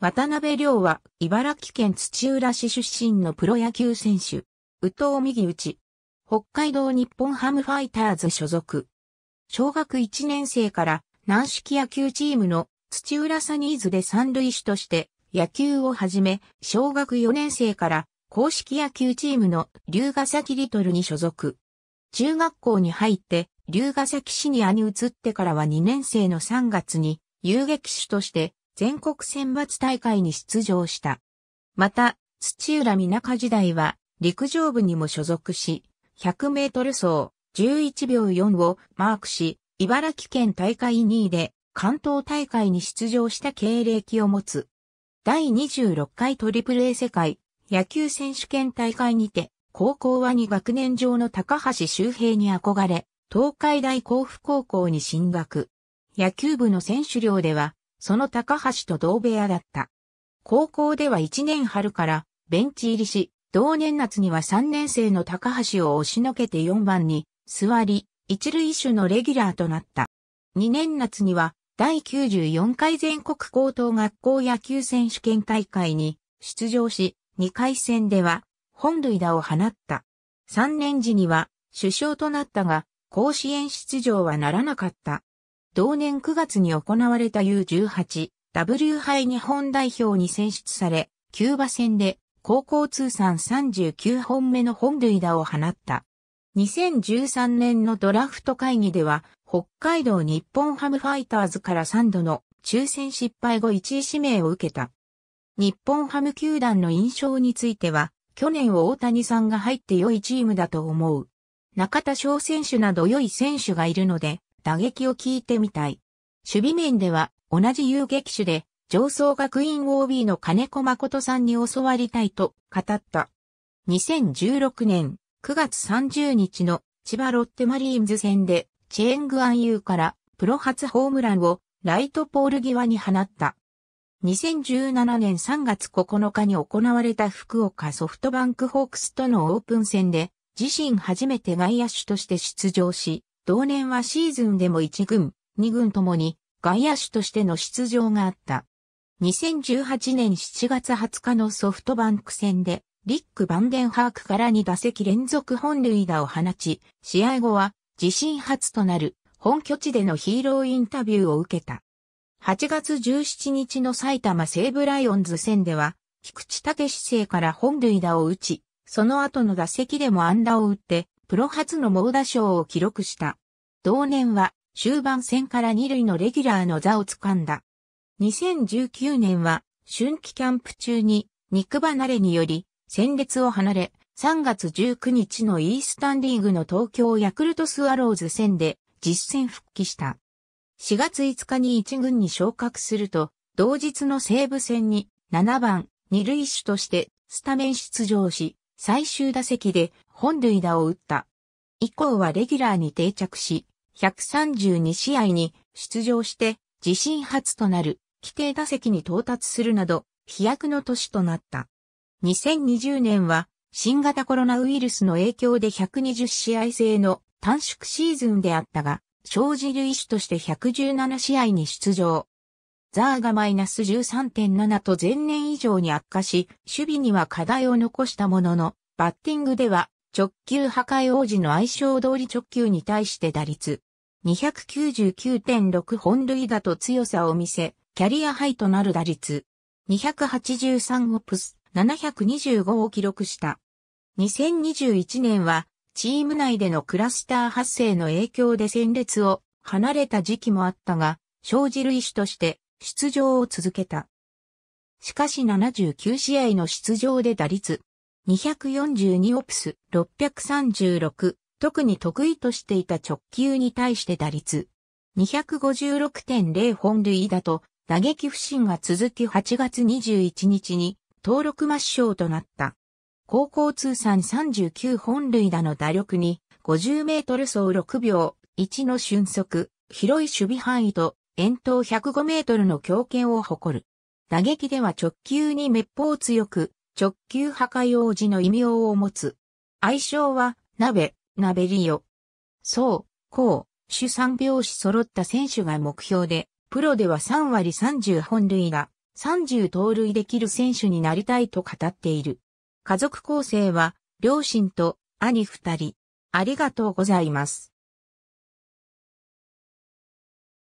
渡辺亮は、茨城県土浦市出身のプロ野球選手。宇藤右内。北海道日本ハムファイターズ所属。小学1年生から軟式野球チームの土浦サニーズで三塁手として野球を始め、小学4年生から公式野球チームの龍ヶ崎リトルに所属。中学校に入って龍ヶ崎シニアに移ってからは2年生の3月に遊撃手として全国選抜大会に出場した。また、土浦港時代は陸上部にも所属し、100メートル走11秒4をマークし、茨城県大会2位で関東大会に出場した経歴を持つ。第26回トリプル A 世界野球選手権大会にて、高校は2学年上の高橋周平に憧れ、東海大甲府高校に進学。野球部の選手寮では、その高橋と同部屋だった。高校では1年春からベンチ入りし、同年夏には3年生の高橋を押しのけて4番に座り、一塁手のレギュラーとなった。2年夏には第94回全国高等学校野球選手権大会に出場し、2回戦では本塁打を放った。3年時には首相となったが、甲子園出場はならなかった。同年9月に行われた U18 W 杯日本代表に選出され、キューバ戦で高校通算39本目の本塁打を放った。2013年のドラフト会議では、北海道日本ハムファイターズから3度の抽選失敗後1位指名を受けた。日本ハム球団の印象については、去年を大谷さんが入って良いチームだと思う。中田翔選手など良い選手がいるので、打撃を聞いてみたい。守備面では同じ遊撃手で上層学院 OB の金子誠さんに教わりたいと語った。2016年9月30日の千葉ロッテマリーンズ戦でチェーングアンユーからプロ初ホームランをライトポール際に放った。2017年3月9日に行われた福岡ソフトバンクホークスとのオープン戦で自身初めて外野手として出場し、同年はシーズンでも1軍、2軍ともに外野手としての出場があった。2018年7月20日のソフトバンク戦で、リック・バンデンハークから2打席連続本塁打を放ち、試合後は自身初となる本拠地でのヒーローインタビューを受けた。8月17日の埼玉西武ライオンズ戦では、菊池武史生から本塁打を打ち、その後の打席でも安打を打って、プロ初の猛打賞を記録した。同年は終盤戦から二塁のレギュラーの座を掴んだ。2019年は春季キャンプ中に肉離れにより戦列を離れ3月19日のイースタンリーグの東京ヤクルトスワローズ戦で実戦復帰した。4月5日に1軍に昇格すると、同日の西武戦に7番、二塁手としてスタメン出場し、最終打席で本塁打を打った。以降はレギュラーに定着し、132試合に出場して、自身初となる規定打席に到達するなど、飛躍の年となった。2020年は、新型コロナウイルスの影響で120試合制の短縮シーズンであったが、生じる医師として117試合に出場。ザーがマイナス13.7と前年以上に悪化し、守備には課題を残したものの、バッティングでは直球破壊王子の愛称通り直球に対して打率299.6本塁打と強さを見せ、キャリアハイとなる打率283オプス725を記録した。2021年はチーム内でのクラスター発生の影響で戦列を離れた時期もあったが、生じる意思として出場を続けた。しかし79試合の出場で打率242オプス636、特に得意としていた直球に対して打率256.0本塁打と打撃不振が続き8月21日に登録抹消となった。高校通算39本塁打の打力に50メートル走6秒1の瞬速、広い守備範囲と遠投105メートルの強肩を誇る。打撃では直球に滅法強く、直球破壊王子の異名を持つ。愛称は、鍋、鍋リオ。そう、こう、主三拍子揃った選手が目標で、プロでは3割30本類が、30盗塁できる選手になりたいと語っている。家族構成は、両親と兄二人。ありがとうございます。